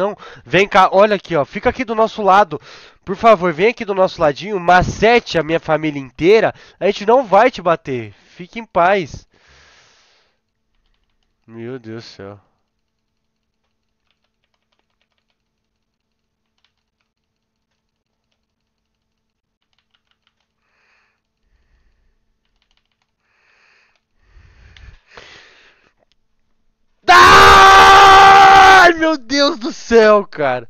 não. Vem cá, olha aqui, ó. Fica aqui do nosso lado. Por favor, vem aqui do nosso ladinho, macete a minha família inteira. A gente não vai te bater. Fique em paz. Meu Deus do céu. céu, cara!